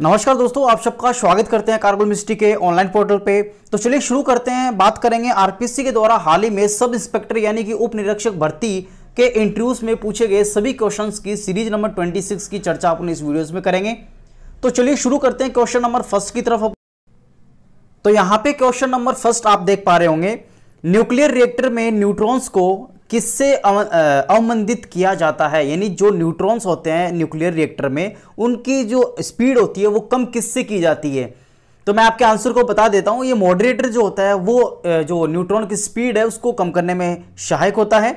नमस्कार दोस्तों आप सबका स्वागत करते हैं कारगुल मिस्ट्री के ऑनलाइन पोर्टल पे तो चलिए शुरू करते हैं बात करेंगे आरपीसी के द्वारा हाल ही में सब इंस्पेक्टर यानी कि उप निरीक्षक भर्ती के इंटरव्यूज में पूछे गए सभी क्वेश्चंस की सीरीज नंबर 26 की चर्चा अपने इस वीडियोस में करेंगे तो चलिए शुरू करते हैं क्वेश्चन नंबर फर्स्ट की तरफ तो यहाँ पे क्वेश्चन नंबर फर्स्ट आप देख पा रहे होंगे न्यूक्लियर रिएक्टर में न्यूट्रॉन्स को किससे अवमंदित किया जाता है यानी जो न्यूट्रॉन्स होते हैं न्यूक्लियर रिएक्टर में उनकी जो स्पीड होती है वो कम किससे की जाती है तो मैं आपके आंसर को बता देता हूँ ये मॉडरेटर जो होता है वो जो न्यूट्रॉन की स्पीड है उसको कम करने में सहायक होता है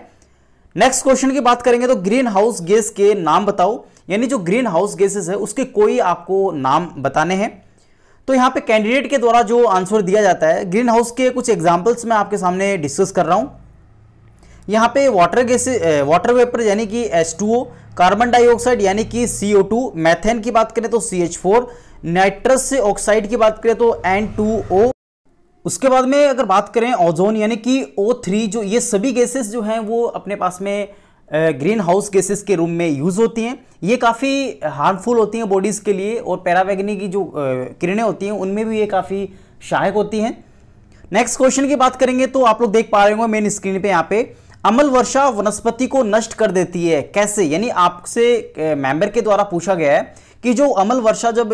नेक्स्ट क्वेश्चन की बात करेंगे तो ग्रीन हाउस गैस के नाम बताओ यानी जो ग्रीन हाउस गैसेस है उसके कोई आपको नाम बताने हैं तो यहाँ पे कैंडिडेट के द्वारा जो आंसर दिया जाता है ग्रीन हाउस के कुछ एग्जाम्पल्स मैं आपके सामने डिस्कस कर रहा हूँ यहाँ पे वाटर गैसे वाटर वेपर यानी कि एस कार्बन डाइऑक्साइड यानी कि सी मैथेन की बात करें तो C H four nitrous oxide की बात करें तो एन टू ओ उसके बाद में अगर बात करें ओजोन यानी कि ओ थ्री जो ये सभी गैसेस जो हैं वो अपने पास में ग्रीन हाउस गैसेस के रूम में यूज़ होती हैं ये काफ़ी हार्मफुल होती हैं बॉडीज़ के लिए और पैरावैगनी की जो किरणें होती हैं उनमें भी ये काफ़ी सहायक होती हैं नेक्स्ट क्वेश्चन की बात करेंगे तो आप लोग देख पा रहे होंगे मेन स्क्रीन पे यहाँ पे अमल वर्षा वनस्पति को नष्ट कर देती है कैसे यानी आपसे मेंबर के द्वारा पूछा गया है कि जो अमल वर्षा जब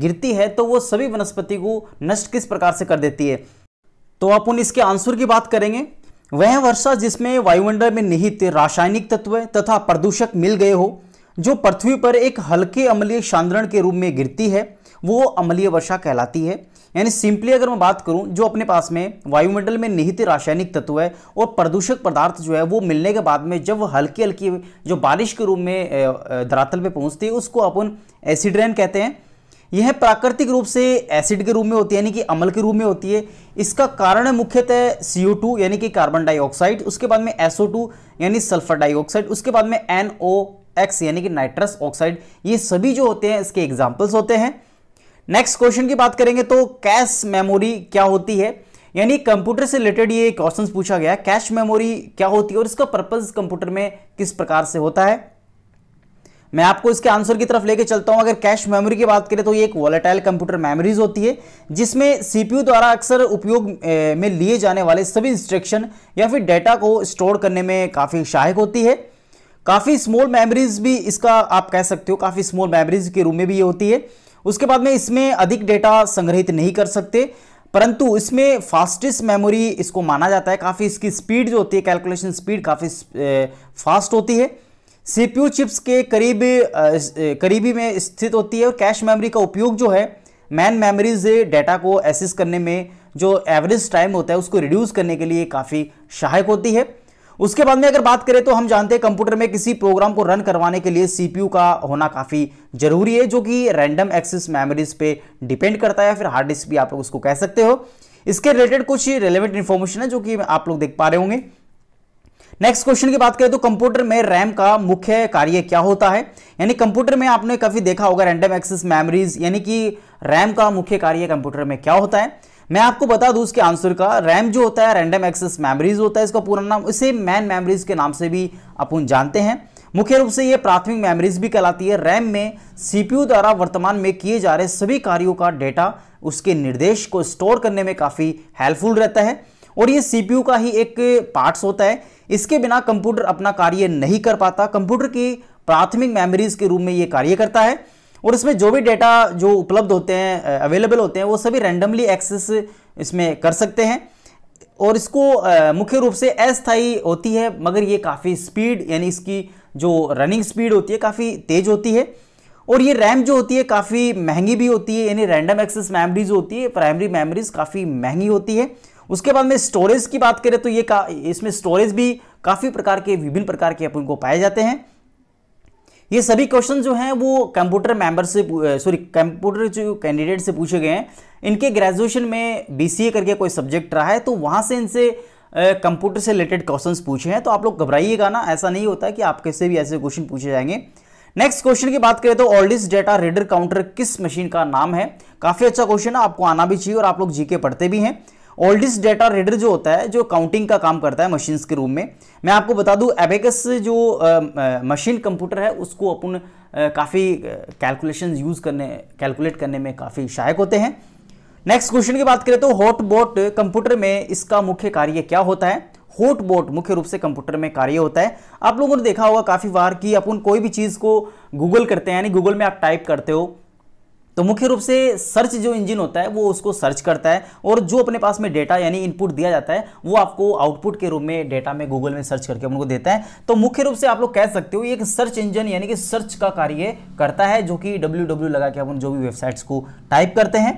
गिरती है तो वो सभी वनस्पति को नष्ट किस प्रकार से कर देती है तो अपन इसके आंसर की बात करेंगे वह वर्षा जिसमें वायुमंडल में निहित रासायनिक तत्व तथा प्रदूषक मिल गए हो जो पृथ्वी पर एक हल्के अम्लीय सांद्रण के रूप में गिरती है वो अम्लीय वर्षा कहलाती है यानी सिंपली अगर मैं बात करूं जो अपने पास में वायुमंडल में निहित रासायनिक तत्व है और प्रदूषक पदार्थ जो है वो मिलने के बाद में जब हल्की हल्की जो बारिश के रूप में धरातल पर पहुँचती है उसको अपन एसिड रेन कहते हैं यह प्राकृतिक रूप से एसिड के रूप में होती है यानी कि अमल के रूप में होती है इसका कारण है मुख्यतः सी यानी कि कार्बन डाइऑक्साइड उसके बाद में एसओ यानी सल्फर डाइऑक्साइड उसके बाद में एन एक्स यानी कि नाइट्रस ऑक्साइड ये सभी जो होते हैं इसके एग्जाम्पल्स होते हैं नेक्स्ट क्वेश्चन की बात करेंगे तो कैश मेमोरी क्या होती है यानी कंप्यूटर से रिलेटेड ये क्वेश्चन पूछा गया कैश मेमोरी क्या होती है और इसका पर्पज कंप्यूटर में किस प्रकार से होता है मैं आपको इसके आंसर की तरफ लेके चलता हूं अगर कैश मेमोरी की बात करें तो ये एक वॉलेटाइल कंप्यूटर मेमोरीज होती है जिसमें सीपीयू द्वारा अक्सर उपयोग में लिए जाने वाले सभी इंस्ट्रक्शन या फिर डेटा को स्टोर करने में काफ़ी सहायक होती है काफ़ी स्मॉल मेमोरीज भी इसका आप कह सकते हो काफ़ी स्मॉल मेमोरीज के रूम में भी ये होती है उसके बाद में इसमें अधिक डेटा संग्रहित नहीं कर सकते परंतु इसमें फास्टेस्ट मेमोरी इसको माना जाता है काफ़ी इसकी स्पीड जो होती है कैलकुलेशन स्पीड काफ़ी फास्ट होती है सीपीयू चिप्स के करीब करीबी में स्थित होती है और कैश मेमोरी का उपयोग जो है मैन मेमोरीज डेटा को एसेस करने में जो एवरेज टाइम होता है उसको रिड्यूस करने के लिए काफ़ी सहायक होती है उसके बाद में अगर बात करें तो हम जानते हैं कंप्यूटर में किसी प्रोग्राम को रन करवाने के लिए सीपीयू का होना काफ़ी जरूरी है जो कि रैंडम एक्सेस मेमोरीज पे डिपेंड करता है फिर हार्ड डिस्क भी आप लोग उसको कह सकते हो इसके रिलेटेड कुछ रिलेवेंट इन्फॉर्मेशन है जो कि आप लोग देख पा रहे होंगे नेक्स्ट क्वेश्चन की बात करें तो कंप्यूटर में रैम का मुख्य कार्य क्या होता है यानी कंप्यूटर में आपने काफ़ी देखा होगा रैंडम एक्सेस मेमोरीज यानी कि रैम का मुख्य कार्य कंप्यूटर में क्या होता है मैं आपको बता दूं उसके आंसर का रैम जो होता है रैंडम एक्सेस मेमोरीज होता है इसका पूरा नाम इसे मैन मेमोरीज के नाम से भी अपन जानते हैं मुख्य रूप से ये प्राथमिक मेमोरीज भी कहलाती है रैम में सीपीयू द्वारा वर्तमान में किए जा रहे सभी कार्यों का डेटा उसके निर्देश को स्टोर करने में काफ़ी हेल्पफुल रहता है और ये सीपीयू का ही एक पार्ट्स होता है इसके बिना कंप्यूटर अपना कार्य नहीं कर पाता कंप्यूटर की प्राथमिक मेमोरीज के रूप में ये कार्य करता है और इसमें जो भी डेटा जो उपलब्ध होते हैं अवेलेबल होते हैं वो सभी रैंडमली एक्सेस इसमें कर सकते हैं और इसको मुख्य रूप से अस्थाई होती है मगर ये काफ़ी स्पीड यानी इसकी जो रनिंग स्पीड होती है काफ़ी तेज़ होती है और ये रैम जो होती है काफ़ी महंगी भी होती है यानी रैंडम एक्सेस मेमरीज होती है प्राइमरी मेमरीज काफ़ी महंगी होती है उसके बाद में स्टोरेज की बात करें तो ये इसमें स्टोरेज भी काफ़ी प्रकार के विभिन्न प्रकार के अपन को पाए जाते हैं ये सभी क्वेश्चन जो हैं वो कंप्यूटर मेंबर से सॉरी कंप्यूटर जो कैंडिडेट से पूछे गए हैं इनके ग्रेजुएशन में बीसीए करके कोई सब्जेक्ट रहा है तो वहाँ से इनसे कंप्यूटर से रिलेटेड क्वेश्चंस पूछे हैं तो आप लोग घबराइएगा ना ऐसा नहीं होता कि आपके से भी ऐसे क्वेश्चन पूछे जाएंगे नेक्स्ट क्वेश्चन की बात करें तो ऑल्डिस डेटा रीडर काउंटर किस मशीन का नाम है काफ़ी अच्छा क्वेश्चन है आपको आना भी चाहिए और आप लोग जीके पढ़ते भी हैं ओल्डिस्ट डेटा रीडर जो होता है जो काउंटिंग का काम करता है मशीन्स के रूम में मैं आपको बता दूं एबेकस जो मशीन कंप्यूटर है उसको अपन काफ़ी कैलकुलेशन यूज़ करने कैलकुलेट करने में काफ़ी सहायक होते हैं नेक्स्ट क्वेश्चन की बात करें तो हॉटबॉट कंप्यूटर में इसका मुख्य कार्य क्या होता है बोट मुख्य रूप से कंप्यूटर में कार्य होता है आप लोगों ने देखा होगा काफ़ी बार कि अपन कोई भी चीज़ को गूगल करते हैं यानी गूगल में आप टाइप करते हो तो मुख्य रूप से सर्च जो इंजन होता है वो उसको सर्च करता है और जो अपने पास में डेटा यानी इनपुट दिया जाता है वो आपको आउटपुट के रूप में डेटा में गूगल में सर्च करके उनको देता है तो मुख्य रूप से आप लोग कह सकते हो ये एक सर्च इंजन यानी कि सर्च का कार्य करता है जो कि डब्ल्यू डब्ल्यू लगा के अपन जो भी वेबसाइट्स को टाइप करते हैं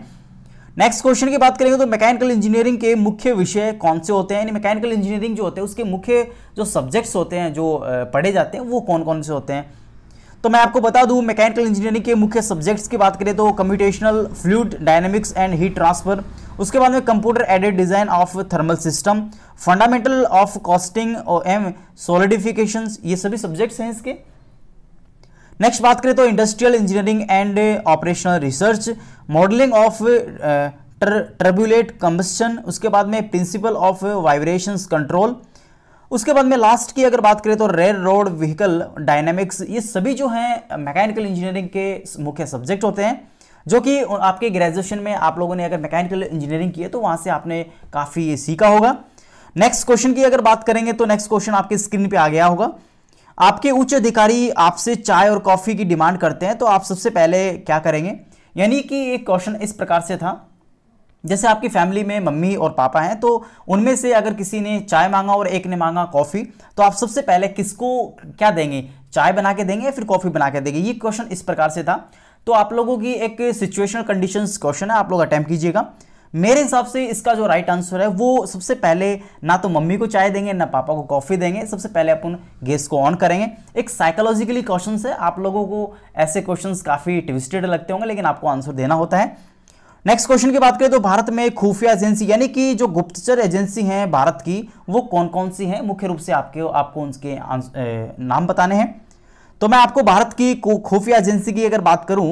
नेक्स्ट क्वेश्चन की बात करेंगे तो मैकेनिकल इंजीनियरिंग के मुख्य विषय कौन से होते हैं यानी मैकेनिकल इंजीनियरिंग जो होते हैं उसके मुख्य जो सब्जेक्ट्स होते हैं जो पढ़े जाते हैं वो कौन कौन से होते हैं तो मैं आपको बता दूं मैकेनिकल इंजीनियरिंग के मुख्य सब्जेक्ट्स की बात करें तो computational fluid dynamics and heat transfer उसके बाद में computer aided design of thermal system fundamental of costing और एम सोलिडिफिकेशन ये सभी सब्जेक्ट्स हैं इसके नेक्स्ट बात करें तो industrial engineering and operational research modelling of turbulent combustion उसके बाद में प्रिंसिपल ऑफ वाइब्रेशंस कंट्रोल उसके बाद में लास्ट की अगर बात करें तो रेल रोड व्हीकल डायनेमिक्स ये सभी जो हैं मैकेनिकल इंजीनियरिंग के मुख्य सब्जेक्ट होते हैं जो कि आपके ग्रेजुएशन में आप लोगों ने अगर मैकेनिकल इंजीनियरिंग की है तो वहाँ से आपने काफ़ी सीखा होगा नेक्स्ट क्वेश्चन की अगर बात करेंगे तो नेक्स्ट क्वेश्चन आपके स्क्रीन पे आ गया होगा आपके उच्च अधिकारी आपसे चाय और कॉफ़ी की डिमांड करते हैं तो आप सबसे पहले क्या करेंगे यानी कि एक क्वेश्चन इस प्रकार से था जैसे आपकी फैमिली में मम्मी और पापा हैं तो उनमें से अगर किसी ने चाय मांगा और एक ने मांगा कॉफ़ी तो आप सबसे पहले किसको क्या देंगे चाय बना के देंगे या फिर कॉफ़ी बना के देंगे ये क्वेश्चन इस प्रकार से था तो आप लोगों की एक सिचुएशनल कंडीशन क्वेश्चन है आप लोग अटैम्प्ट कीजिएगा मेरे हिसाब से इसका जो राइट आंसर है वो सबसे पहले ना तो मम्मी को चाय देंगे ना पापा को कॉफ़ी देंगे सबसे पहले अपन गैस को ऑन करेंगे एक साइकोलॉजिकली क्वेश्चन है आप लोगों को ऐसे क्वेश्चन काफ़ी ट्विस्टेड लगते होंगे लेकिन आपको आंसर देना होता है नेक्स्ट क्वेश्चन की बात करें तो भारत में खुफिया एजेंसी यानी कि जो गुप्तचर एजेंसी हैं भारत की वो कौन कौन सी हैं मुख्य रूप से आपके आपको उनके नाम बताने हैं तो मैं आपको भारत की खुफिया एजेंसी की अगर बात करूं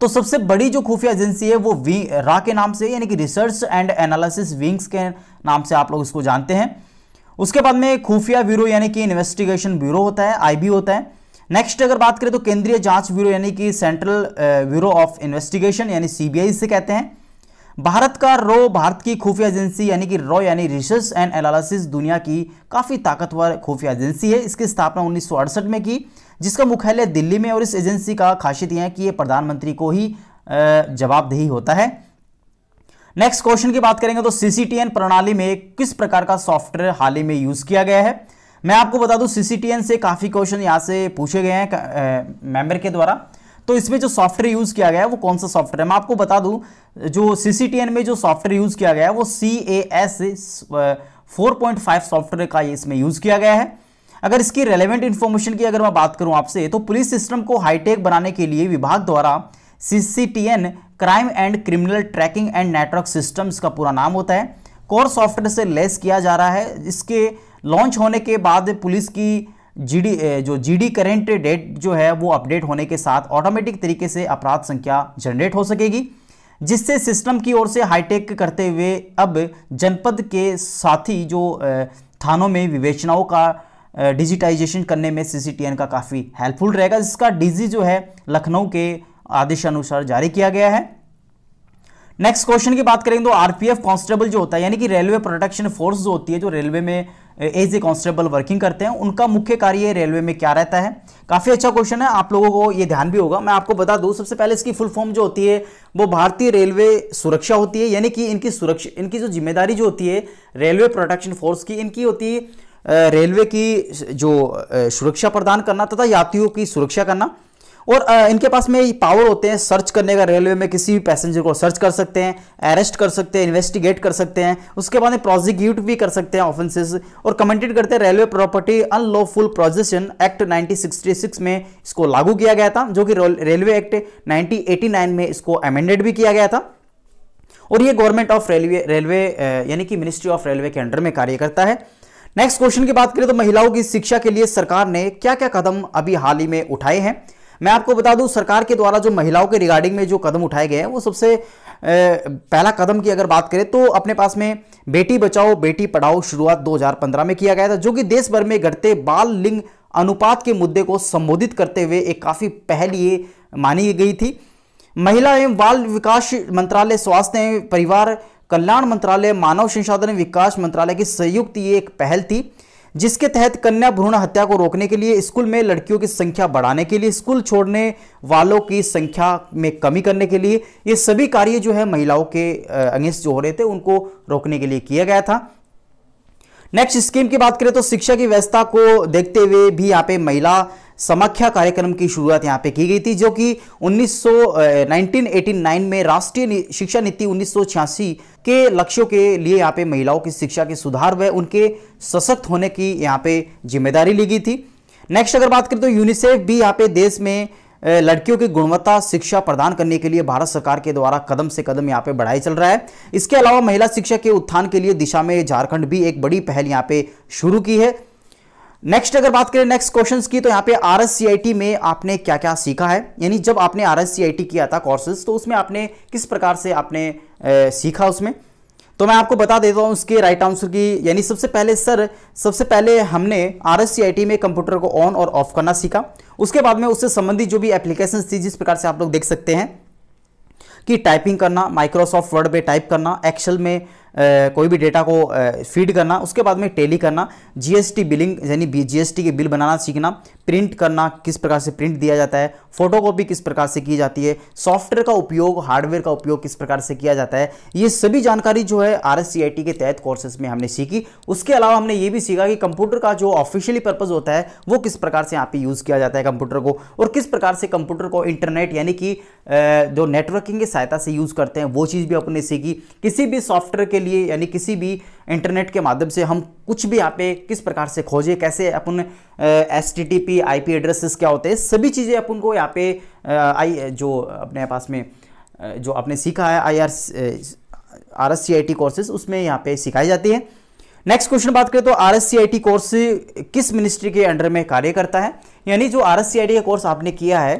तो सबसे बड़ी जो खुफिया एजेंसी है वो वी रा के नाम से यानी कि रिसर्च एंड एनालिसिस विंग्स के नाम से आप लोग इसको जानते हैं उसके बाद में खुफिया ब्यूरो यानी कि इन्वेस्टिगेशन ब्यूरो होता है आई होता है नेक्स्ट अगर बात करें तो केंद्रीय जांच ब्यूरो यानी कि सेंट्रल ब्यूरो ऑफ इन्वेस्टिगेशन यानी सीबीआई से कहते हैं भारत का रो भारत की खुफिया एजेंसी यानी कि रो यानी रिसर्च एंड एनालिसिस दुनिया की काफ़ी ताकतवर खुफिया एजेंसी है इसकी स्थापना उन्नीस में की जिसका मुख्यालय दिल्ली में और इस एजेंसी का खासियत यह है कि यह प्रधानमंत्री को ही जवाबदेही होता है नेक्स्ट क्वेश्चन की बात करेंगे तो सीसीटीएन प्रणाली में किस प्रकार का सॉफ्टवेयर हाल ही में यूज़ किया गया है मैं आपको बता दूं सीसीटीएन से काफ़ी क्वेश्चन यहाँ से पूछे गए हैं मेंबर के द्वारा तो इसमें जो सॉफ्टवेयर यूज़ किया गया है वो कौन सा सॉफ्टवेयर है मैं आपको बता दूं जो सीसीटीएन में जो सॉफ्टवेयर यूज़ किया गया है वो C A S four point five software का इसमें यूज़ किया गया है अगर इसकी रेलिवेंट इन्फॉर्मेशन की अगर मैं बात करूं आपसे तो पुलिस सिस्टम को हाईटेक बनाने के लिए विभाग द्वारा CCTN crime and criminal tracking and network systems का पूरा नाम होता है कोर सॉफ्टवेयर से लेस किया जा रहा है इसके लॉन्च होने के बाद पुलिस की जीडी जो जीडी करेंट डेट जो है वो अपडेट होने के साथ ऑटोमेटिक तरीके से अपराध संख्या जनरेट हो सकेगी जिससे सिस्टम की ओर से हाईटेक करते हुए अब जनपद के साथी जो थानों में विवेचनाओं का डिजिटाइजेशन करने में सी का काफ़ी हेल्पफुल रहेगा जिसका डीजी जो है लखनऊ के आदेशानुसार जारी किया गया है नेक्स्ट क्वेश्चन की बात करेंगे तो आरपीएफ कांस्टेबल जो होता है यानी कि रेलवे प्रोटेक्शन फोर्स जो होती है जो रेलवे में एज ए कांस्टेबल वर्किंग करते हैं उनका मुख्य कार्य रेलवे में क्या रहता है काफ़ी अच्छा क्वेश्चन है आप लोगों को ये ध्यान भी होगा मैं आपको बता दूं सबसे पहले इसकी फुल फॉर्म जो होती है वो भारतीय रेलवे सुरक्षा होती है यानी कि इनकी सुरक्षा इनकी जो जिम्मेदारी जो होती है रेलवे प्रोटेक्शन फोर्स की इनकी होती है रेलवे की जो सुरक्षा प्रदान करना तथा यात्रियों की सुरक्षा करना और इनके पास में पावर होते हैं सर्च करने का रेलवे में किसी भी पैसेंजर को सर्च कर सकते हैं अरेस्ट कर सकते हैं इन्वेस्टिगेट कर सकते हैं उसके बाद प्रोजिक्यूट भी कर सकते हैं ऑफेंसेस और कमेंटेड करते हैं railway property unlawful possession act 1966 में इसको लागू किया गया था जो कि रेलवे एक्ट नाइनटीन में इसको अमेंडेड भी किया गया था और ये गवर्नमेंट ऑफ रेलवे रेलवे यानी कि मिनिस्ट्री ऑफ रेलवे के अंडर में कार्य करता है नेक्स्ट क्वेश्चन की बात करें तो महिलाओं की शिक्षा के लिए सरकार ने क्या क्या कदम अभी हाल ही में उठाए हैं मैं आपको बता दूं सरकार के द्वारा जो महिलाओं के रिगार्डिंग में जो कदम उठाए गए हैं वो सबसे पहला कदम की अगर बात करें तो अपने पास में बेटी बचाओ बेटी पढ़ाओ शुरुआत 2015 में किया गया था जो कि देश भर में घटते बाल लिंग अनुपात के मुद्दे को संबोधित करते हुए एक काफ़ी पहल ये मानी गई थी महिला एवं बाल विकास मंत्रालय स्वास्थ्य एवं परिवार कल्याण मंत्रालय मानव संसाधन विकास मंत्रालय की संयुक्त ये एक पहल थी जिसके तहत कन्या भ्रूण हत्या को रोकने के लिए स्कूल में लड़कियों की संख्या बढ़ाने के लिए स्कूल छोड़ने वालों की संख्या में कमी करने के लिए ये सभी कार्य जो है महिलाओं के अंगेस्ट जो हो रहे थे उनको रोकने के लिए किया गया था नेक्स्ट स्कीम की बात करें तो शिक्षा की व्यवस्था को देखते हुए भी यहाँ पे महिला समाख्या कार्यक्रम की शुरुआत यहाँ पे की गई थी जो कि 1989 में राष्ट्रीय शिक्षा नीति उन्नीस के लक्ष्यों के लिए यहाँ पे महिलाओं की शिक्षा के सुधार व उनके सशक्त होने की यहाँ पे जिम्मेदारी ली गई थी नेक्स्ट अगर बात करें तो यूनिसेफ भी यहाँ पे देश में लड़कियों की गुणवत्ता शिक्षा प्रदान करने के लिए भारत सरकार के द्वारा कदम से कदम यहाँ पे बढ़ाई चल रहा है इसके अलावा महिला शिक्षा के उत्थान के लिए दिशा में झारखंड भी एक बड़ी पहल यहाँ पे शुरू की है नेक्स्ट अगर बात करें नेक्स्ट क्वेश्चन की तो यहाँ पे आर में आपने क्या क्या सीखा है यानी जब आपने आर किया था कोर्सेज तो उसमें आपने किस प्रकार से आपने ए, सीखा उसमें तो मैं आपको बता देता हूँ उसके राइट आंसर की यानी सबसे पहले सर सबसे पहले हमने आर में कंप्यूटर को ऑन और ऑफ करना सीखा उसके बाद में उससे संबंधित जो भी एप्लीकेशन थी जिस प्रकार से आप लोग देख सकते हैं कि टाइपिंग करना माइक्रोसॉफ्ट वर्ड में टाइप करना एक्सेल में कोई भी डेटा को फीड करना उसके बाद में टेली करना जीएसटी बिलिंग यानी जीएसटी के बिल बनाना सीखना प्रिंट करना किस प्रकार से प्रिंट दिया जाता है फोटोकॉपी किस प्रकार से की जाती है सॉफ्टवेयर का उपयोग हार्डवेयर का उपयोग किस प्रकार से किया जाता है ये सभी जानकारी जो है आर के तहत कोर्सेज में हमने सीखी उसके अलावा हमने ये भी सीखा कि कंप्यूटर का जो ऑफिशियली पर्पज़ होता है वो किस प्रकार से यहाँ पे यूज़ किया जाता है कंप्यूटर को और किस प्रकार से कंप्यूटर को इंटरनेट यानी कि जो नेटवर्किंग की सहायता से यूज़ करते हैं वो चीज़ भी अपने सीखी किसी भी सॉफ्टवेयर के लिए यानी किसी भी इंटरनेट के माध्यम से हम कुछ भी यहाँ पे किस प्रकार से खोजें कैसे अपन S T T P I P addresses क्या होते हैं सभी चीज़ें अपन को यहाँ पे आई जो अपने पास में जो आपने सीखा है I R R S C I T courses उसमें यहाँ पे सिखाई जाती है नेक्स्ट क्वेश्चन बात करें तो R S C I T course किस मिनिस्ट्री के अंडर में कार्य करता है यानी जो R S C I T का कोर्स आपने किया है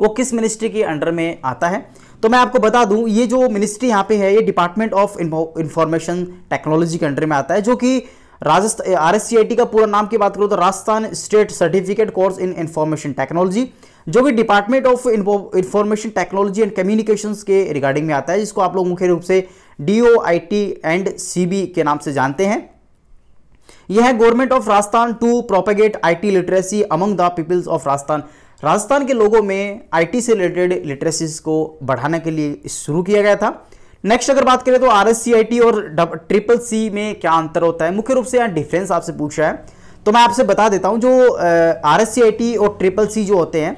वो किस मिनिस्ट्री के अंडर में आता है तो मैं आपको बता दूं ये जो मिनिस्ट्री यहाँ पे है ये डिपार्टमेंट ऑफ इंफॉर्मेशन टेक्नोलॉजी के अंडर में आता है जो कि राजस्थान आर का पूरा नाम की बात करूँ तो Rajasthan state certificate course in information technology जो कि department of information technology and communication के रिगार्डिंग में आता है जिसको आप लोग मुख्य रूप से डी एंड सी के नाम से जानते हैं यह है government of Rajasthan to propagate IT literacy among the peoples of Rajasthan Rajasthan के लोगों में आईटी से रिलेटेड लिटरेसीज को बढ़ाने के लिए शुरू किया गया था नेक्स्ट अगर बात करें तो आर एस और ट्रिपल सी में क्या अंतर होता है मुख्य रूप से यहाँ डिफरेंस आपसे पूछा है तो मैं आपसे बता देता हूँ जो आर एस और ट्रिपल सी जो होते हैं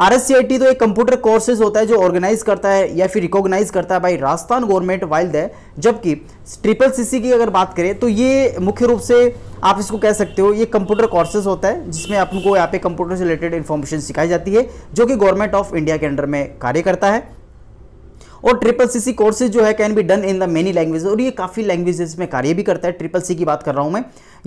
आर एस तो एक कंप्यूटर कोर्सेज होता है जो ऑर्गेनाइज करता है या फिर रिकॉग्नाइज करता है बाई राजस्थान गवर्नमेंट वाइल्ड है जबकि ट्रिपल सी की अगर बात करें तो ये मुख्य रूप से आप इसको कह सकते हो ये कंप्यूटर कोर्सेज होता है जिसमें आपको यहाँ पे कंप्यूटर से रिलेटेड इन्फॉर्मेशन सिखाई जाती है जो कि गवर्नमेंट ऑफ इंडिया के अंडर में कार्य करता है और ट्रिपल सी सी कोर्सेज जो है can be done in the many language और ये काफ़ी लैंग्वेजेस में कार्य भी करता है ट्रिपल सी की बात कर रहा हूँ मैं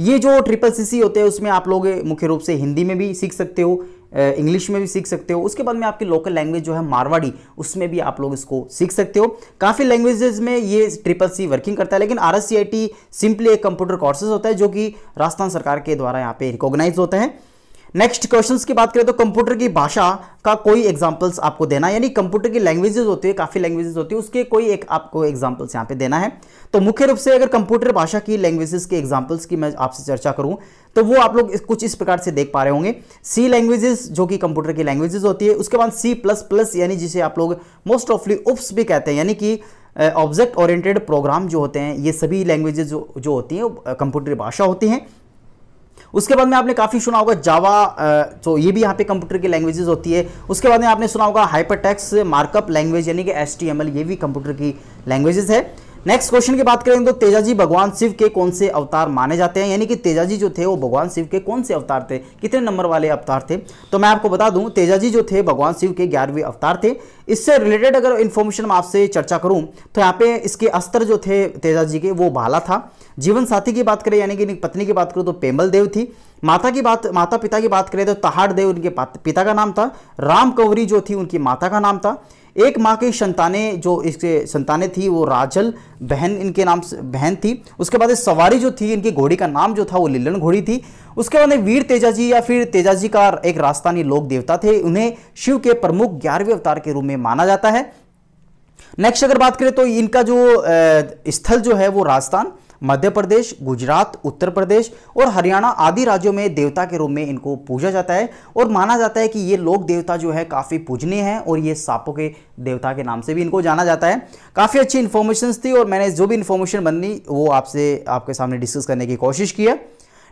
ये जो ट्रिपल सी सी होते हैं उसमें आप लोग मुख्य रूप से हिंदी में भी सीख सकते हो इंग्लिश में भी सीख सकते हो उसके बाद में आपकी लोकल लैंग्वेज जो है मारवाड़ी उसमें भी आप लोग इसको सीख सकते हो काफ़ी लैंग्वेजेज में ये ट्रिपल सी वर्किंग करता है लेकिन आर सिंपली एक कंप्यूटर कोर्सेज होता है जो कि राजस्थान सरकार के द्वारा यहाँ पे रिकॉग्नाइज होता है नेक्स्ट क्वेश्चंस की बात करें तो कंप्यूटर की भाषा का कोई एग्जांपल्स आपको देना यानी कंप्यूटर की लैंग्वेजेस होती है काफ़ी लैंग्वेजेस होती है उसके कोई एक आपको एग्जांपल्स यहाँ पे देना है तो मुख्य रूप से अगर कंप्यूटर भाषा की लैंग्वेजेस के एग्जांपल्स की मैं आपसे चर्चा करूँ तो वो आप लोग कुछ इस प्रकार से देख पा रहे होंगे सी लैंग्वेजेस जो कि कंप्यूटर की लैंग्वेजेस होती है उसके बाद सी प्लस प्लस यानी जिसे आप लोग मोस्ट ऑफली उप्स भी कहते हैं यानी कि ऑब्जेक्ट ओरिएंटेड प्रोग्राम जो होते हैं ये सभी लैंग्वेजेस जो जो होती हैं कंप्यूटर भाषा होती हैं उसके बाद में आपने काफ़ी सुना होगा जावा तो ये भी यहाँ पे कंप्यूटर की लैंग्वेजेस होती है उसके बाद में आपने सुना होगा हाइपर मार्कअप लैंग्वेज यानी कि एस ये भी कंप्यूटर की लैंग्वेजेस है नेक्स्ट क्वेश्चन की बात करें तो तेजाजी भगवान शिव के कौन से अवतार माने जाते हैं यानी कि तेजाजी जो थे वो भगवान शिव के कौन से अवतार थे कितने नंबर वाले अवतार थे तो मैं आपको बता दूं तेजाजी जो थे भगवान शिव के ग्यारहवें अवतार थे इससे रिलेटेड अगर इन्फॉर्मेशन मैं आपसे चर्चा करूं तो यहाँ पे इसके अस्त्र जो थे तेजाजी के वो भाला था जीवन साथी की बात करें यानी कि पत्नी की बात करूँ तो पेमल देव थी माता की बात माता पिता की बात करें तो तहाड़ देव उनके पिता का नाम था राम कंवरी जो थी उनकी माता का नाम था एक माँ की संतानें जो इसके संतानें थी वो राजल बहन इनके नाम से बहन थी उसके बाद सवारी जो थी इनकी घोड़ी का नाम जो था वो लिलन घोड़ी थी उसके बाद वीर तेजाजी या फिर तेजा जी का एक राजस्थानी लोक देवता थे उन्हें शिव के प्रमुख ग्यारहवें अवतार के रूप में माना जाता है नेक्स्ट अगर बात करें तो इनका जो स्थल जो है वो राजस्थान मध्य प्रदेश गुजरात उत्तर प्रदेश और हरियाणा आदि राज्यों में देवता के रूप में इनको पूजा जाता है और माना जाता है कि ये लोक देवता जो है काफ़ी पूजनीय है और ये सांपों के देवता के नाम से भी इनको जाना जाता है काफ़ी अच्छी इन्फॉर्मेशन थी और मैंने जो भी इन्फॉर्मेशन बननी वो आपसे आपके सामने डिस्कस करने की कोशिश की है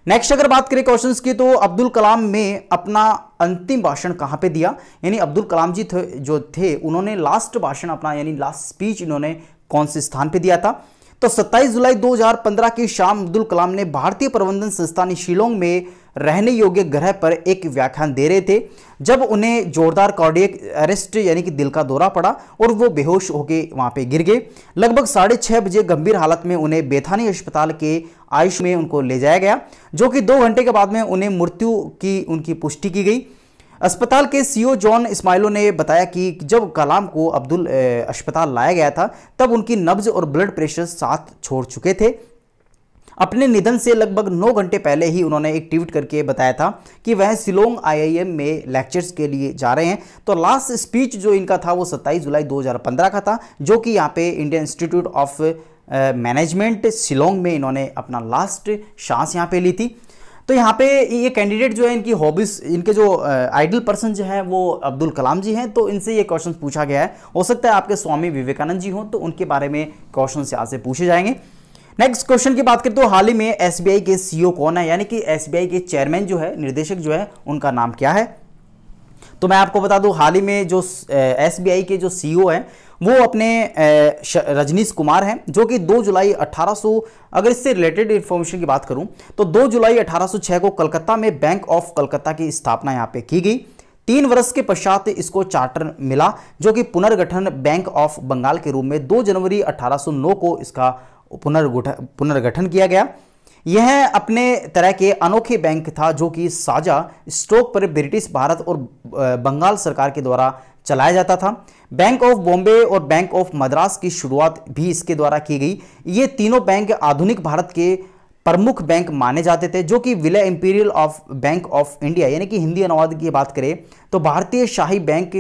नेक्स्ट अगर बात करें क्वेश्चन की तो अब्दुल कलाम ने अपना अंतिम भाषण कहाँ पे दिया यानी अब्दुल कलाम जी थे, जो थे उन्होंने लास्ट भाषण अपना यानी लास्ट स्पीच इन्होंने कौन से स्थान पे दिया था तो 27 जुलाई 2015 की शाम अब्दुल कलाम ने भारतीय प्रबंधन संस्थान शिलोंग में रहने योग्य ग्रह पर एक व्याख्यान दे रहे थे जब उन्हें जोरदार कार्डियक अरेस्ट यानी कि दिल का दौरा पड़ा और वो बेहोश होके वहाँ पे गिर गए लगभग साढ़े छः बजे गंभीर हालत में उन्हें बेथानी अस्पताल के आयुष में उनको ले जाया गया जो कि दो घंटे के बाद में उन्हें मृत्यु की उनकी पुष्टि की गई अस्पताल के सीईओ जॉन इस्माइलो ने बताया कि जब कलाम को अब्दुल अस्पताल लाया गया था तब उनकी नब्ज और ब्लड प्रेशर साथ छोड़ चुके थे अपने निधन से लगभग नौ घंटे पहले ही उन्होंने एक ट्वीट करके बताया था कि वह सिलोंग आईआईएम में लेक्चर्स के लिए जा रहे हैं तो लास्ट स्पीच जो इनका था वो 27 जुलाई 2015 का था जो कि यहाँ पे Indian Institute of Management Shillong में इन्होंने अपना लास्ट सांस यहाँ पे ली थी तो यहाँ पे ये कैंडिडेट जो है इनकी हॉबीज इनके जो आइडल पर्सन जो है वो अब्दुल कलाम जी हैं तो इनसे ये क्वेश्चन पूछा गया है हो सकता है आपके स्वामी विवेकानंद जी हों तो उनके बारे में क्वेश्चन यहाँ से पूछे जाएंगे नेक्स्ट क्वेश्चन की बात करें तो हाल ही में एसबीआई के सीईओ e कौन है यानी कि एसबीआई के चेयरमैन जो है निर्देशक जो है उनका नाम क्या है तो मैं आपको बता दूं हाल ही में जो एस के जो सी हैं वो अपने रजनीश कुमार हैं जो कि 2 जुलाई 1800 अगर इससे रिलेटेड इन्फॉर्मेशन की बात करूं तो 2 जुलाई 1806 को कलकत्ता में बैंक ऑफ कलकत्ता की स्थापना यहां पे की गई तीन वर्ष के पश्चात इसको चार्टर मिला जो कि पुनर्गठन बैंक ऑफ बंगाल के रूप में 2 जनवरी 1809 को इसका पुनर्गठन पुनर्गठन किया गया यह अपने तरह के अनोखे बैंक था जो कि साझा स्टॉक पर ब्रिटिश भारत और बंगाल सरकार के द्वारा चलाया जाता था बैंक ऑफ बॉम्बे और बैंक ऑफ मद्रास की शुरुआत भी इसके द्वारा की गई ये तीनों बैंक आधुनिक भारत के प्रमुख बैंक माने जाते थे जो कि विलय Imperial of Bank of India यानी कि हिंदी अनुवाद की बात करें तो भारतीय शाही बैंक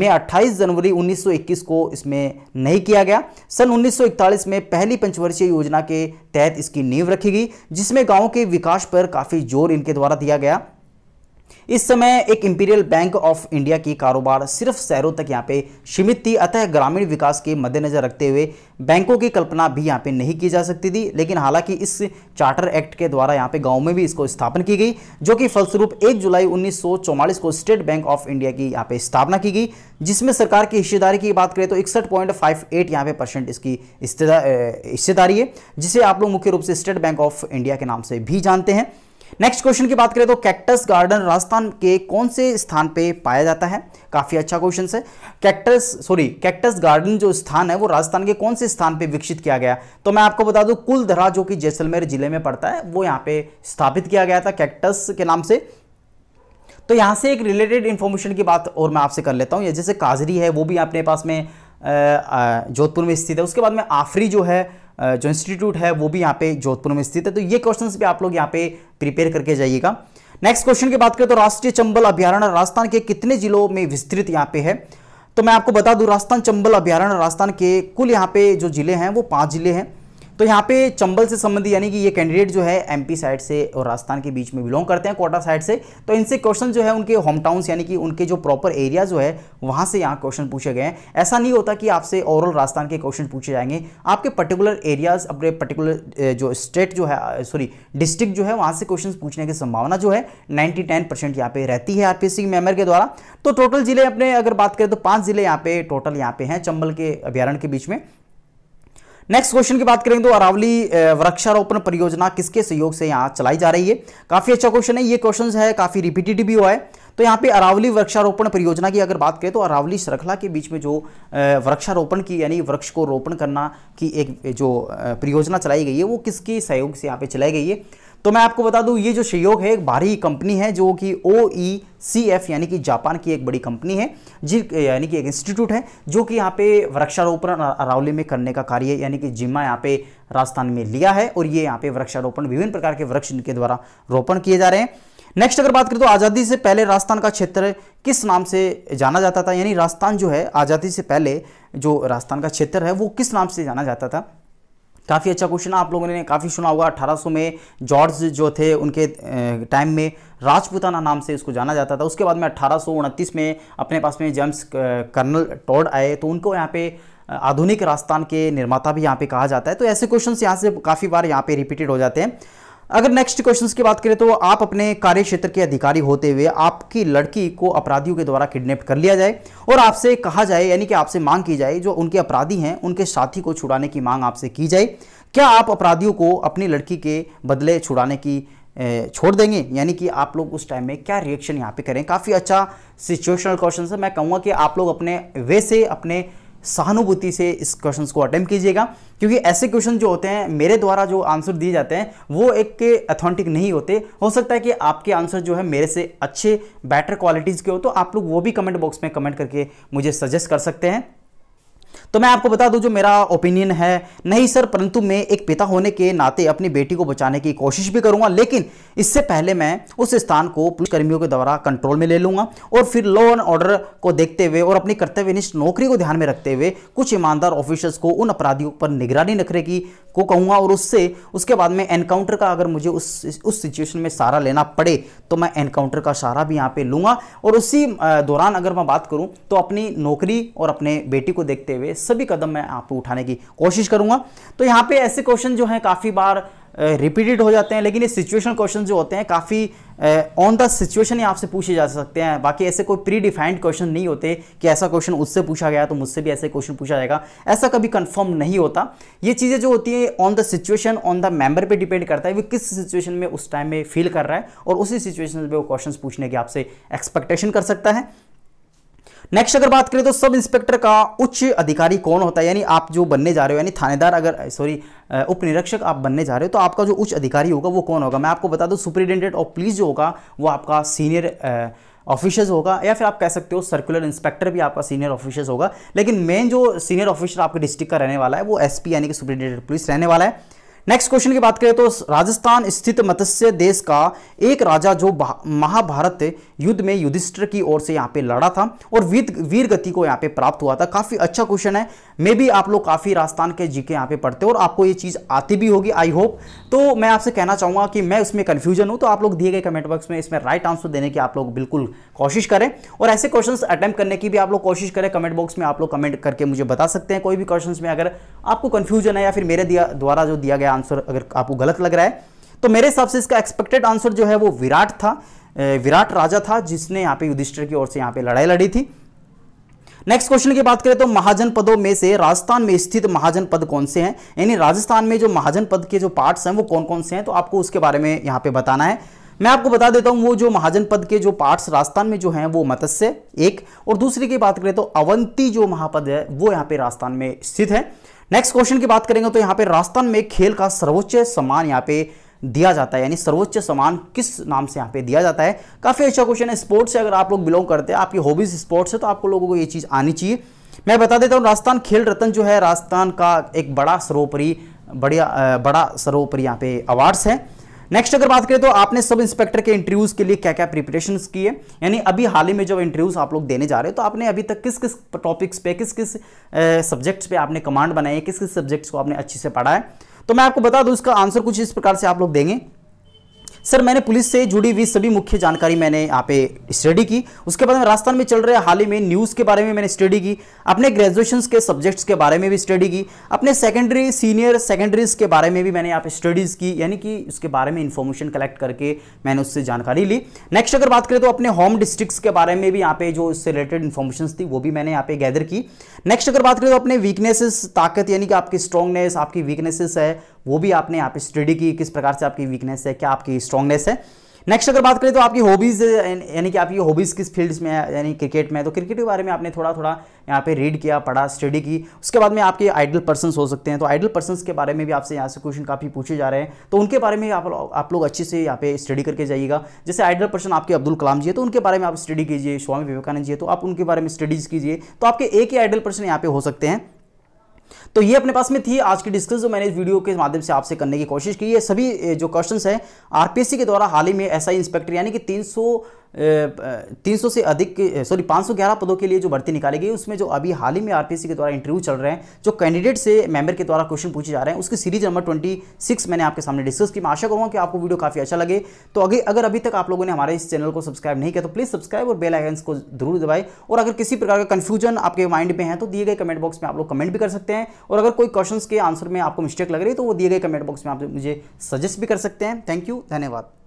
में 28 जनवरी 1921 को इसमें नहीं किया गया सन 1941 में पहली पंचवर्षीय योजना के तहत इसकी नींव रखी गई जिसमें गाँव के विकास पर काफ़ी जोर इनके द्वारा दिया गया इस समय एक इंपीरियल बैंक ऑफ इंडिया की कारोबार सिर्फ शहरों तक यहाँ पे सीमित थी अतः ग्रामीण विकास के मद्देनजर रखते हुए बैंकों की कल्पना भी यहाँ पे नहीं की जा सकती थी लेकिन हालांकि इस चार्टर एक्ट के द्वारा यहाँ पे गाँव में भी इसको स्थापन की गई जो कि फलस्वरूप एक जुलाई उन्नीस को स्टेट बैंक ऑफ इंडिया की यहाँ पे स्थापना की गई जिसमें सरकार की हिस्सेदारी की बात करें तो इकसठ पॉइंट फाइव एट यहाँ पे परसेंट इसकी हिस्सेदारी है जिसे आप लोग मुख्य रूप से स्टेट बैंक ऑफ इंडिया के नाम से भी जानते हैं नेक्स्ट क्वेश्चन की बात करें तो कैक्टस गार्डन राजस्थान के कौन से स्थान पे पाया जाता है काफ़ी अच्छा क्वेश्चन है कैक्टस सॉरी कैक्टस गार्डन जो स्थान है वो राजस्थान के कौन से स्थान पे विकसित किया गया तो मैं आपको बता दूं कुलधरा जो कि जैसलमेर जिले में पड़ता है वो यहाँ पे स्थापित किया गया था कैक्टस के नाम से तो यहाँ से एक रिलेटेड इन्फॉर्मेशन की बात और मैं आपसे कर लेता हूँ जैसे काजरी है वो भी अपने पास में जोधपुर में स्थित है उसके बाद में आफरी जो है जो इंस्टीट्यूट है वो भी यहाँ पे जोधपुर में स्थित है तो ये क्वेश्चन भी आप लोग यहाँ पे प्रिपेयर करके जाइएगा नेक्स्ट क्वेश्चन की बात करें तो राष्ट्रीय चंबल अभ्यारण्य राजस्थान के कितने जिलों में विस्तृत यहाँ पे है तो मैं आपको बता दूं राजस्थान चंबल अभ्यारण्य राजस्थान के कुल यहाँ पे जो जिले हैं वो पाँच जिले हैं तो यहाँ पे चंबल से संबंधित यानी कि ये कैंडिडेट जो है एमपी साइड से और राजस्थान के बीच में बिलोंग करते हैं कोटा साइड से तो इनसे क्वेश्चन जो है उनके होम टाउन्स यानी कि उनके जो प्रॉपर एरिया जो है वहाँ से यहाँ क्वेश्चन पूछे गए हैं ऐसा नहीं होता कि आपसे ओवरऑल राजस्थान के क्वेश्चन पूछे जाएंगे आपके पर्टिकुलर एरियाज अपने पर्टिकुलर जो स्टेट जो है सॉरी डिस्ट्रिक्ट जो है वहाँ से क्वेश्चन पूछने की संभावना जो है नाइन्टी टेन परसेंट यहाँ पे रहती है आरपीएससी पी के द्वारा तो टोटल जिले अपने अगर बात करें तो पाँच जिले यहाँ पे टोटल यहाँ पे हैं चंबल के अभ्यारण के बीच में नेक्स्ट क्वेश्चन की बात करें तो अरावली वृक्षारोपण परियोजना किसके सहयोग से यहाँ चलाई जा रही है काफी अच्छा क्वेश्चन है ये क्वेश्चन है काफी रिपीटेड भी हुआ है तो यहाँ पे अरावली वृक्षारोपण परियोजना की अगर बात करें तो अरावली श्रृंखला के बीच में जो वृक्षारोपण की यानी वृक्ष को रोपण करना की एक जो परियोजना चलाई गई है वो किसके सहयोग से यहाँ पे चलाई गई है तो मैं आपको बता दूं ये जो सहयोग है एक भारी कंपनी है जो कि ओ ई सी एफ यानी कि जापान की एक बड़ी कंपनी है जी यानी कि एक इंस्टीट्यूट है जो कि यहाँ पे वृक्षारोपण अरावली में करने का कार्य यानी कि जिम्मा यहाँ पे राजस्थान में लिया है और ये यहाँ पे वृक्षारोपण विभिन्न प्रकार के वृक्ष इनके द्वारा रोपण किए जा रहे हैं नेक्स्ट अगर बात करें तो आज़ादी से पहले राजस्थान का क्षेत्र किस नाम से जाना जाता था यानी राजस्थान जो है आज़ादी से पहले जो राजस्थान का क्षेत्र है वो किस नाम से जाना जाता था काफ़ी अच्छा क्वेश्चन आप लोगों ने काफ़ी सुना होगा 1800 में जॉर्ज जो थे उनके टाइम में राजपूताना नाम से इसको जाना जाता था उसके बाद में अट्ठारह में अपने पास में जेम्स कर्नल टॉड आए तो उनको यहाँ पे आधुनिक राजस्थान के निर्माता भी यहाँ पे कहा जाता है तो ऐसे क्वेश्चन यहाँ से काफ़ी बार यहाँ पे रिपीटेड हो जाते हैं अगर नेक्स्ट क्वेश्चन की बात करें तो आप अपने कार्य क्षेत्र के अधिकारी होते हुए आपकी लड़की को अपराधियों के द्वारा किडनैप कर लिया जाए और आपसे कहा जाए यानी कि आपसे मांग की जाए जो उनके अपराधी हैं उनके साथी को छुड़ाने की मांग आपसे की जाए क्या आप अपराधियों को अपनी लड़की के बदले छुड़ाने की छोड़ देंगे यानी कि आप लोग उस टाइम में क्या रिएक्शन यहाँ पे करें काफ़ी अच्छा सिचुएशनल क्वेश्चन है मैं कहूँगा कि आप लोग अपने वे से अपने सहानुभूति से इस क्वेश्चन को अटैम्प्ट कीजिएगा क्योंकि ऐसे क्वेश्चन जो होते हैं मेरे द्वारा जो आंसर दिए जाते हैं वो एक के अथेंटिक नहीं होते हो सकता है कि आपके आंसर जो है मेरे से अच्छे बेटर क्वालिटीज़ के हो तो आप लोग वो भी कमेंट बॉक्स में कमेंट करके मुझे सजेस्ट कर सकते हैं तो मैं आपको बता दूं जो मेरा ओपिनियन है नहीं सर परंतु मैं एक पिता होने के नाते अपनी बेटी को बचाने की कोशिश भी करूंगा लेकिन इससे पहले मैं उस स्थान को पुलिसकर्मियों के द्वारा कंट्रोल में ले लूंगा और फिर लॉ एंड ऑर्डर को देखते हुए और अपनी कर्तव्यनिष्ठ नौकरी को ध्यान में रखते हुए कुछ ईमानदार ऑफिसर्स को उन अपराधियों पर निगरानी रखने की को कहूँगा और उससे उसके बाद में एनकाउंटर का अगर मुझे उस उस सिचुएशन में सहारा लेना पड़े तो मैं एनकाउंटर का सहारा भी यहाँ पे लूँगा और उसी दौरान अगर मैं बात करूँ तो अपनी नौकरी और अपने बेटी को देखते हुए सभी कदम मैं आप उठाने की कोशिश करूँगा तो यहाँ पर ऐसे क्वेश्चन जो हैं काफ़ी बार रिपीटेड हो जाते हैं लेकिन ये सिचुएशन क्वेश्चन जो होते हैं काफ़ी ऑन द सिचुएशन ही आपसे पूछे जा सकते हैं बाकी ऐसे कोई प्री डिफाइंड क्वेश्चन नहीं होते कि ऐसा क्वेश्चन उससे पूछा गया तो मुझसे भी ऐसे क्वेश्चन पूछा जाएगा ऐसा कभी कंफर्म नहीं होता ये चीज़ें जो होती हैं on the situation on the member पे डिपेंड करता है वो किस सिचुएशन में उस टाइम में फील कर रहा है और उसी सिचुएशन पर वो क्वेश्चन पूछने की आपसे एक्सपेक्टेशन कर सकता है नेक्स्ट अगर बात करें तो सब इंस्पेक्टर का उच्च अधिकारी कौन होता है यानी आप जो बनने जा रहे हो यानी थानेदार अगर सॉरी उप निरीक्षक आप बनने जा रहे हो तो आपका जो उच्च अधिकारी होगा वो कौन होगा मैं आपको बता दूं सुप्रिटेंडेंट ऑफ पुलिस जो होगा वो आपका सीनियर ऑफिसर्स होगा या फिर आप कह सकते हो सर्कुलर इंस्पेक्टर भी आपका सीनियर ऑफिसर्स होगा लेकिन मेन जो सीनियर ऑफिसर आपके डिस्ट्रिक्ट का रहने वाला है वो एसपी यानी कि सुप्रिटेंडेंट पुलिस रहने वाला है नेक्स्ट क्वेश्चन की बात करें तो राजस्थान स्थित मत्स्य देश का एक राजा जो महाभारत युद्ध में युधिष्ठिर की ओर से यहाँ पे लड़ा था और वीर वीर गति को यहाँ पे प्राप्त हुआ था काफी अच्छा क्वेश्चन है मे भी आप लोग काफ़ी राजस्थान के जीके यहाँ पे पढ़ते हो और आपको ये चीज़ आती भी होगी आई होप तो मैं आपसे कहना चाहूँगा कि मैं उसमें कन्फ्यूजन हूँ तो आप लोग दिए गए कमेंट बॉक्स में इसमें राइट आंसर देने की आप लोग बिल्कुल कोशिश करें और ऐसे क्वेश्चन अटैम्प्ट करने की भी आप लोग कोशिश करें कमेंट बॉक्स में आप लोग कमेंट करके मुझे बता सकते हैं कोई भी क्वेश्चन में अगर आपको कन्फ्यूजन है या फिर मेरे द्वारा जो दिया गया आंसर अगर आपको गलत लग रहा है तो मेरे हिसाब से इसका एक्सपेक्टेड आंसर जो है वो विराट था विराट राजा था जिसने यहाँ पे युधिष्ठिर की ओर से यहाँ पे लड़ाई लड़ी थी नेक्स्ट क्वेश्चन की बात करें तो महाजन पदों में से राजस्थान में स्थित महाजन पद कौन से हैं यानी राजस्थान में जो महाजन पद के जो पार्ट्स हैं वो कौन कौन से हैं तो आपको उसके बारे में यहाँ पे बताना है मैं आपको बता देता हूँ वो जो महाजन पद के जो पार्ट्स राजस्थान में जो हैं वो मत्स्य एक और दूसरी की बात करें तो अवंती जो महापद है वो यहाँ पे राजस्थान में स्थित है नेक्स्ट क्वेश्चन की बात करेंगे तो यहाँ पे राजस्थान में खेल का सर्वोच्च सम्मान यहाँ पे दिया जाता है यानी सर्वोच्च सम्मान किस नाम से यहाँ पे दिया जाता है काफ़ी अच्छा क्वेश्चन है स्पोर्ट्स से अगर आप लोग बिलोंग करते हैं आपकी हॉबीज स्पोर्ट्स है तो आपको लोगों को ये चीज़ आनी चाहिए मैं बता देता हूँ राजस्थान खेल रत्न जो है राजस्थान का एक बड़ा सरोपरी बढ़िया बड़ा सरोपरि यहाँ पे अवार्ड्स है नेक्स्ट अगर बात करें तो आपने सब इंस्पेक्टर के इंटरव्यूज के लिए क्या क्या प्रिपरेशन किए यानी अभी हाल ही में जब इंटरव्यूज आप लोग देने जा रहे हो तो आपने अभी तक किस किस टॉपिक्स पे किस किस सब्जेक्ट्स पे आपने कमांड बनाई है किस किस सब्जेक्ट्स को आपने अच्छे से पढ़ा है तो मैं आपको बता दूं इसका आंसर कुछ इस प्रकार से आप लोग देंगे सर मैंने पुलिस से जुड़ी हुई सभी मुख्य जानकारी मैंने यहाँ पे स्टडी की उसके बाद में राजस्थान में चल रहे हाल ही में न्यूज़ के बारे में मैंने स्टडी की अपने ग्रेजुएशन के सब्जेक्ट्स के बारे में भी स्टडी की अपने सेकेंडरी सीनियर सेकेंडरीज के बारे में भी मैंने यहाँ पे स्टडीज़ की यानी कि उसके बारे में इन्फॉर्मेशन कलेक्ट करके मैंने उससे जानकारी ली नेक्स्ट अगर बात करें तो अपने होम डिस्ट्रिक्ट के बारे में भी यहाँ पे जो उससे रिलेटेड इन्फॉर्मेशन थी वो भी मैंने यहाँ पे गैदर की नेक्स्ट अगर बात करें तो अपने वीकनेसेस ताकत यानी कि आपकी स्ट्रांगनेस आपकी वीकनेसेस है वो भी आपने यहाँ पे स्टडी की किस प्रकार से आपकी वीकनेस है क्या आपकी स्ट्रांगनेस है नेक्स्ट अगर बात करें तो आपकी हॉबीज़ यानी कि आपकी हॉबीज़ किस फील्ड्स में है यानी क्रिकेट में है तो क्रिकेट के बारे में आपने थोड़ा थोड़ा यहाँ पे रीड किया पढ़ा स्टडी की उसके बाद में आपके आइडल पर्सन हो सकते हैं तो आइडल पर्सन के बारे में भी आपसे यहाँ से क्वेश्चन काफ़ी पूछे जा रहे हैं तो उनके बारे में आप आप लोग अच्छे से यहाँ पे स्टडी करके जाइएगा जैसे आइडल पर्सन आपके अब्दुल कलाम जी है तो उनके बारे में आप स्टडी कीजिए स्वामी विवेकानंद जी है तो आप उनके बारे में स्टडीज़ कीजिए तो आपके एक ही आइडल पर्सन यहाँ पे हो सकते हैं तो ये अपने पास में थी आज की डिस्कस जो मैंने इस वीडियो के माध्यम से आपसे करने की कोशिश की है सभी जो क्वेश्चन हैं आरपीएससी के द्वारा हाल ही में एसआई इंस्पेक्टर यानी कि तीन 300 से अधिक सॉरी 511 पदों के लिए जो भर्ती निकाली गई उसमें जो अभी हाल ही में आरपीसी के द्वारा इंटरव्यू चल रहे हैं जो कैंडिडेट से मेंबर के द्वारा क्वेश्चन पूछे जा रहे हैं उसकी सीरीज नंबर 26 मैंने आपके सामने डिस्कस की मैं आशा करूँगा कि आपको वीडियो काफ़ी अच्छा लगे तो अगे अगर अभी तक आप लोगों ने हमारे इस चैनल को सब्सक्राइब नहीं किया तो प्लीज़ सब्सक्राइब और बेलाइकन्स को जरूर दबाए और अगर किसी प्रकार का कन्फ्यूजन आपके माइंड में है तो दिए गए कमेंट बॉक्स में आप लोग कमेंट भी कर सकते हैं और अगर कोई क्वेश्चन के आंसर में आपको मिस्टेक लग रही है तो वो दिए गए कमेंट बॉक्स में आप मुझे सजेस्ट भी कर सकते हैं थैंक यू धन्यवाद